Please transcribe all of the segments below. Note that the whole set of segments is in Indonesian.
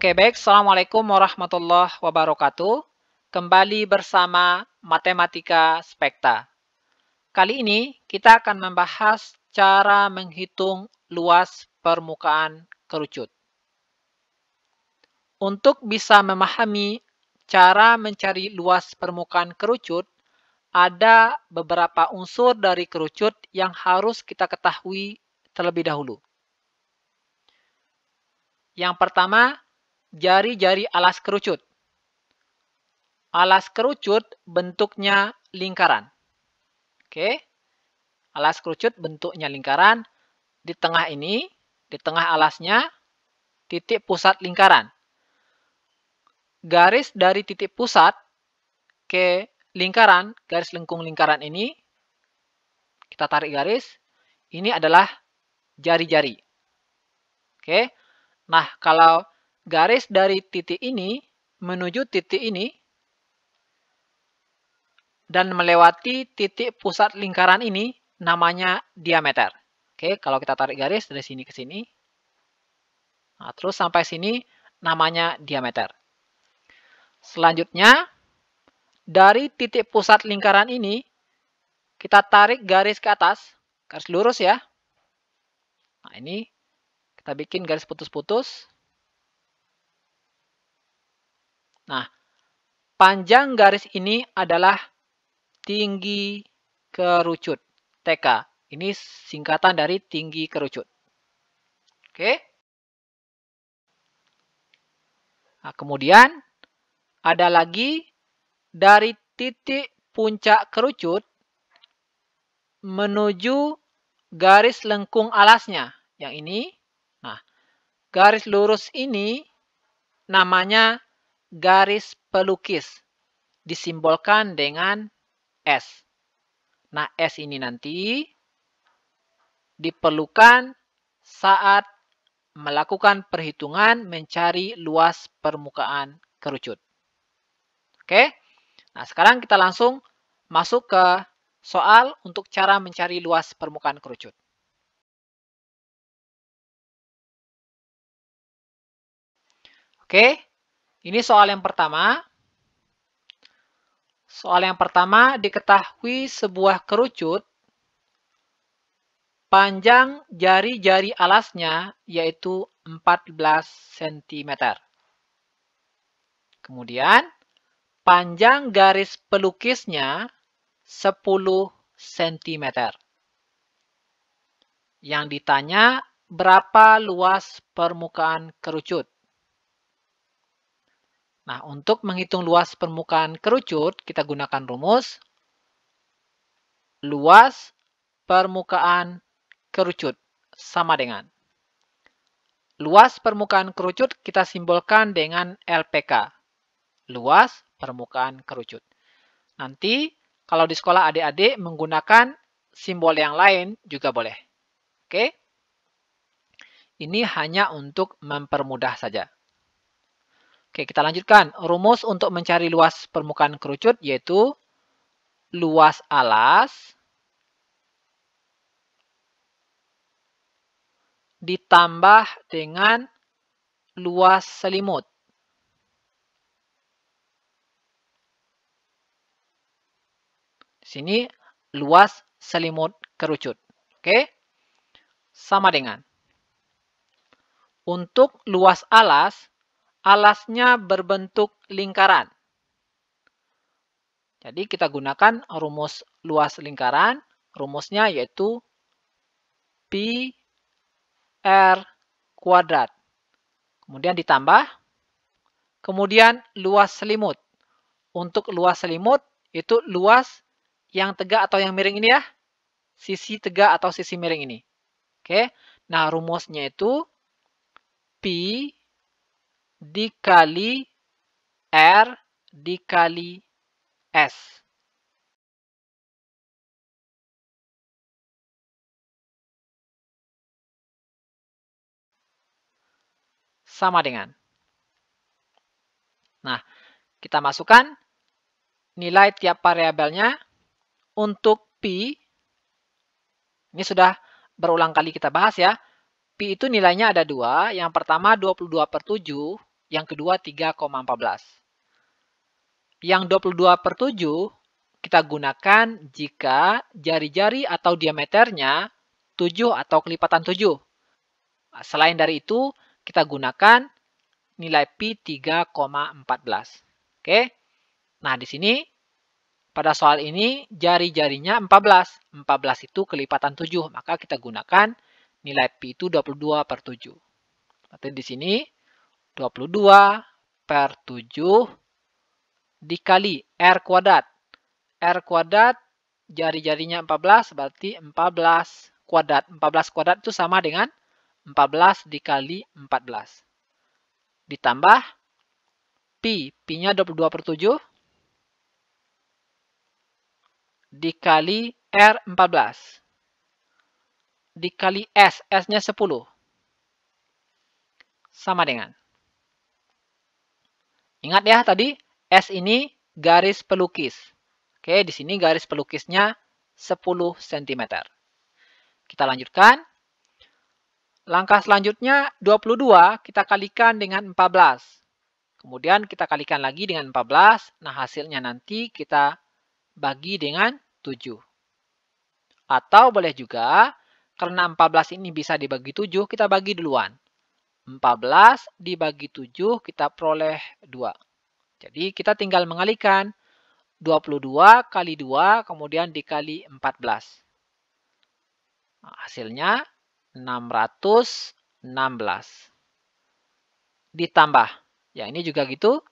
Oke, baik. Assalamualaikum warahmatullahi wabarakatuh. Kembali bersama Matematika Spekta. Kali ini kita akan membahas cara menghitung luas permukaan kerucut. Untuk bisa memahami cara mencari luas permukaan kerucut, ada beberapa unsur dari kerucut yang harus kita ketahui terlebih dahulu. Yang pertama, jari-jari alas kerucut. Alas kerucut bentuknya lingkaran. Oke. Alas kerucut bentuknya lingkaran. Di tengah ini, di tengah alasnya, titik pusat lingkaran. Garis dari titik pusat ke lingkaran, garis lengkung lingkaran ini, kita tarik garis, ini adalah jari-jari. Oke. Nah, kalau garis dari titik ini menuju titik ini dan melewati titik pusat lingkaran ini namanya diameter. Oke, kalau kita tarik garis dari sini ke sini, nah, terus sampai sini namanya diameter. Selanjutnya, dari titik pusat lingkaran ini, kita tarik garis ke atas, garis lurus ya. Nah, ini kita bikin garis putus-putus. Nah, panjang garis ini adalah tinggi kerucut, TK. Ini singkatan dari tinggi kerucut. Oke. Nah, kemudian ada lagi dari titik puncak kerucut menuju garis lengkung alasnya. Yang ini. Nah, garis lurus ini namanya garis pelukis disimbolkan dengan S. Nah, S ini nanti diperlukan saat melakukan perhitungan mencari luas permukaan kerucut. Oke? Nah, sekarang kita langsung masuk ke soal untuk cara mencari luas permukaan kerucut. Oke? Ini soal yang pertama. Soal yang pertama, diketahui sebuah kerucut panjang jari-jari alasnya yaitu 14 cm. Kemudian, panjang garis pelukisnya 10 cm. Yang ditanya, berapa luas permukaan kerucut? Nah, untuk menghitung luas permukaan kerucut, kita gunakan rumus luas permukaan kerucut sama dengan luas permukaan kerucut kita simbolkan dengan LPK. Luas permukaan kerucut. Nanti kalau di sekolah adik-adik menggunakan simbol yang lain juga boleh. Oke? Ini hanya untuk mempermudah saja. Oke, kita lanjutkan. Rumus untuk mencari luas permukaan kerucut yaitu luas alas ditambah dengan luas selimut. sini luas selimut kerucut. Oke. Sama dengan. Untuk luas alas, alasnya berbentuk lingkaran. Jadi kita gunakan rumus luas lingkaran, rumusnya yaitu pi r kuadrat. Kemudian ditambah, kemudian luas selimut. Untuk luas selimut itu luas yang tegak atau yang miring ini ya, sisi tegak atau sisi miring ini. Oke, nah rumusnya itu pi dikali R dikali S. Sama dengan. Nah, kita masukkan nilai tiap variabelnya untuk P. Ini sudah berulang kali kita bahas ya. P itu nilainya ada dua. Yang pertama 22 per 7 yang kedua 3,14. Yang 22 per 7 kita gunakan jika jari-jari atau diameternya 7 atau kelipatan 7. Selain dari itu, kita gunakan nilai pi 3,14. Oke. Nah, di sini pada soal ini jari-jarinya 14. 14 itu kelipatan 7, maka kita gunakan nilai pi itu 22 7. Berarti di sini 22 per 7 dikali R kuadrat. R kuadrat jari-jarinya 14 berarti 14 kuadrat. 14 kuadrat itu sama dengan 14 dikali 14. Ditambah Pi. Pi-nya 22 per 7 dikali R 14. Dikali S. S-nya 10. Sama dengan Ingat ya tadi S ini garis pelukis. Oke, di sini garis pelukisnya 10 cm. Kita lanjutkan. Langkah selanjutnya 22 kita kalikan dengan 14. Kemudian kita kalikan lagi dengan 14. Nah, hasilnya nanti kita bagi dengan 7. Atau boleh juga, karena 14 ini bisa dibagi 7, kita bagi duluan. 14 dibagi 7 kita peroleh 2. Jadi kita tinggal mengalikan 22 kali 2 kemudian dikali 14. Nah, hasilnya 616. Ditambah. Ya ini juga gitu.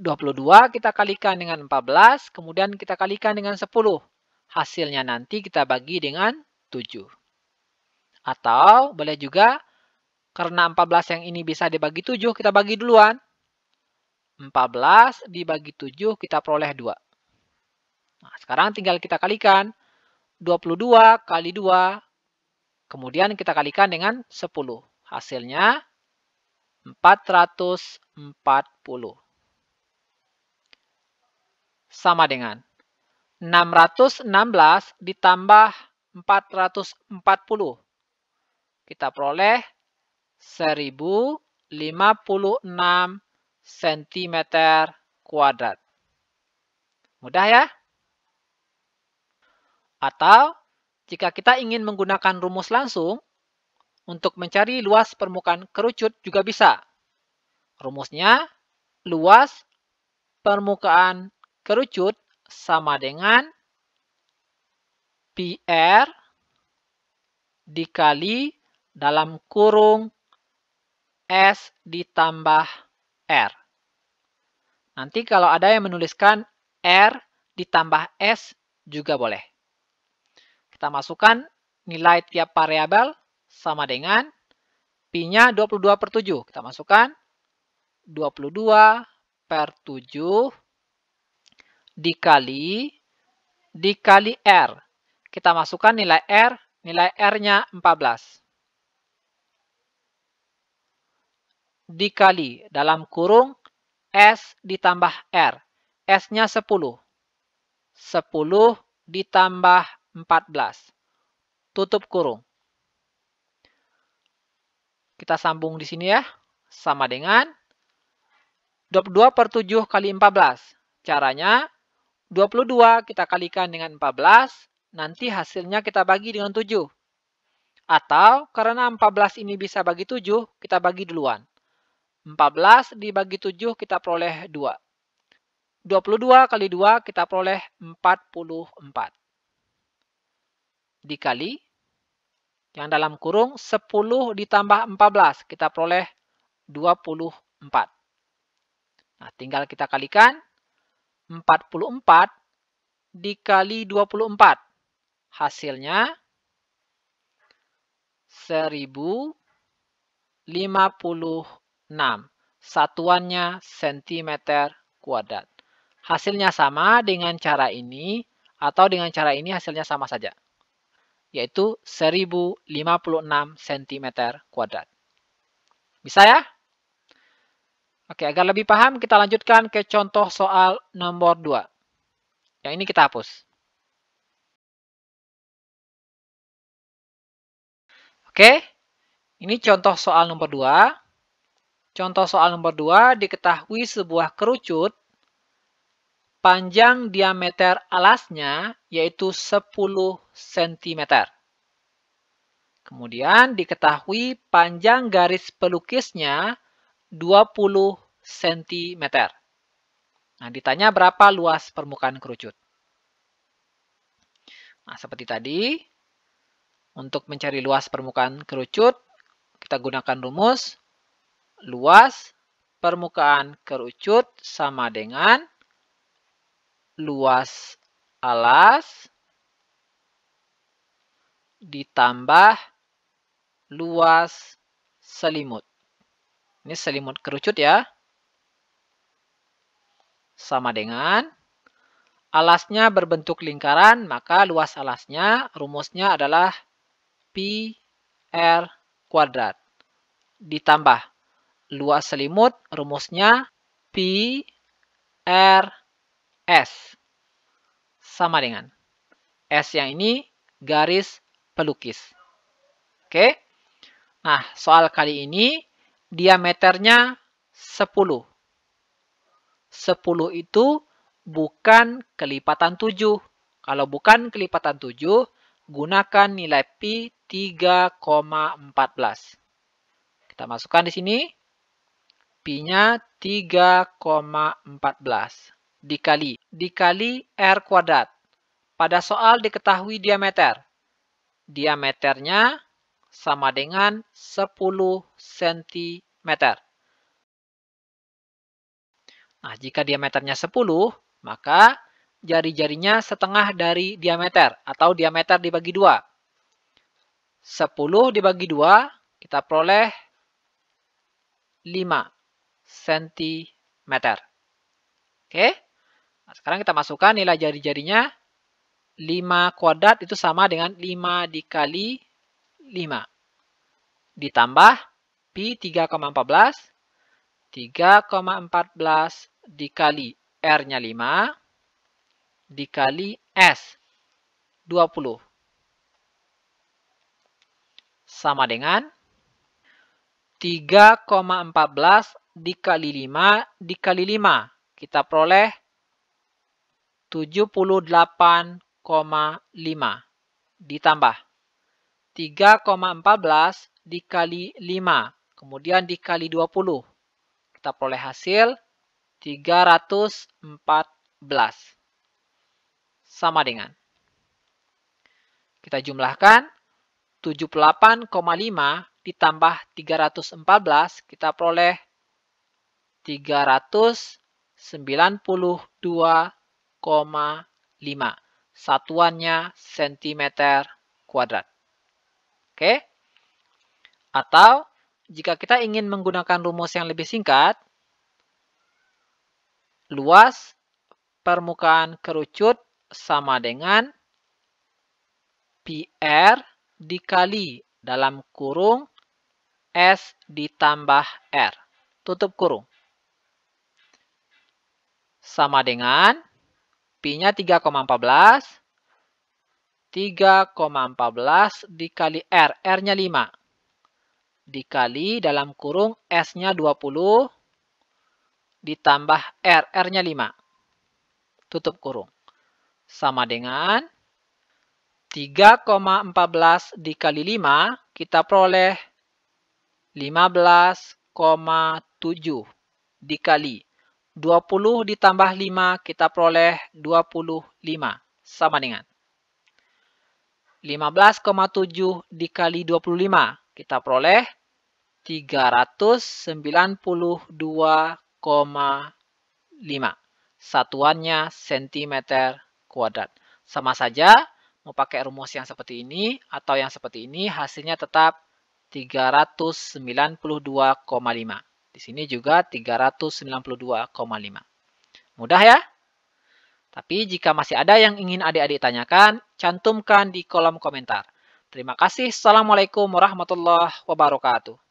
22 kita kalikan dengan 14 kemudian kita kalikan dengan 10. Hasilnya nanti kita bagi dengan 7. Atau boleh juga karena 14 yang ini bisa dibagi 7, kita bagi duluan. 14 dibagi 7 kita peroleh 2. Nah, sekarang tinggal kita kalikan. 22 kali 2. Kemudian kita kalikan dengan 10. Hasilnya 440. Sama dengan 616 ditambah 440. Kita peroleh 1056 cm kuadrat. Mudah ya? Atau, jika kita ingin menggunakan rumus langsung, untuk mencari luas permukaan kerucut juga bisa. Rumusnya, luas permukaan kerucut sama dengan PR dikali dalam kurung S ditambah R. Nanti kalau ada yang menuliskan R ditambah S juga boleh. Kita masukkan nilai tiap variabel sama dengan P-nya 22 per 7. Kita masukkan 22 per 7 dikali dikali R. Kita masukkan nilai R, nilai R-nya 14. dikali dalam kurung S ditambah R. S-nya 10. 10 ditambah 14. Tutup kurung. Kita sambung di sini ya. Sama dengan 22 per 7 kali 14. Caranya 22 kita kalikan dengan 14. Nanti hasilnya kita bagi dengan 7. Atau karena 14 ini bisa bagi 7, kita bagi duluan. 14 dibagi 7 kita peroleh 2. 22 kali 2 kita peroleh 44. Dikali yang dalam kurung 10 ditambah 14 kita peroleh 24. Nah, tinggal kita kalikan 44 dikali 24. Hasilnya 1054. 6. Satuannya cm kuadrat. Hasilnya sama dengan cara ini, atau dengan cara ini hasilnya sama saja, yaitu 1056 cm kuadrat. Bisa ya? Oke, agar lebih paham, kita lanjutkan ke contoh soal nomor 2. Yang ini kita hapus. Oke, ini contoh soal nomor 2. Contoh soal nomor 2, diketahui sebuah kerucut panjang diameter alasnya yaitu 10 cm. Kemudian diketahui panjang garis pelukisnya 20 cm. Nah, ditanya berapa luas permukaan kerucut. Nah, seperti tadi, untuk mencari luas permukaan kerucut, kita gunakan rumus luas permukaan kerucut sama dengan luas alas ditambah luas selimut. Ini selimut kerucut ya. Sama dengan alasnya berbentuk lingkaran, maka luas alasnya rumusnya adalah pi r kuadrat ditambah luas selimut rumusnya P R S sama dengan S yang ini garis pelukis. Oke. Nah, soal kali ini diameternya 10. 10 itu bukan kelipatan 7. Kalau bukan kelipatan 7, gunakan nilai pi 3,14. Kita masukkan di sini pi-nya 3,14 dikali dikali R kuadrat. Pada soal diketahui diameter. Diameternya sama dengan 10 cm. Nah, jika diameternya 10, maka jari-jarinya setengah dari diameter atau diameter dibagi dua. 10 dibagi dua, kita peroleh 5 cm. Oke. Nah, sekarang kita masukkan nilai jari-jarinya. 5 kuadrat itu sama dengan 5 dikali 5. Ditambah pi 3,14. 3,14 dikali R-nya 5 dikali S 20. Sama dengan 3,14 dikali 5 dikali 5. Kita peroleh 78,5 ditambah 3,14 dikali 5, kemudian dikali 20. Kita peroleh hasil 314. Sama dengan. Kita jumlahkan 78,5 ditambah 314 kita peroleh 392,5. Satuannya cm kuadrat. Oke? Atau jika kita ingin menggunakan rumus yang lebih singkat, luas permukaan kerucut sama dengan PR dikali dalam kurung S ditambah R. Tutup kurung. Sama dengan P-nya 3,14. 3,14 dikali R. R-nya 5. Dikali dalam kurung S-nya 20. Ditambah R. R-nya 5. Tutup kurung. Sama dengan 3,14 dikali 5 kita peroleh 15,7 dikali 20 ditambah 5 kita peroleh 25 sama dengan 15,7 dikali 25 kita peroleh 392,5 satuannya cm kuadrat sama saja mau pakai rumus yang seperti ini atau yang seperti ini hasilnya tetap 392,5. Di sini juga 392,5. Mudah ya? Tapi jika masih ada yang ingin adik-adik tanyakan, cantumkan di kolom komentar. Terima kasih. Assalamualaikum warahmatullahi wabarakatuh.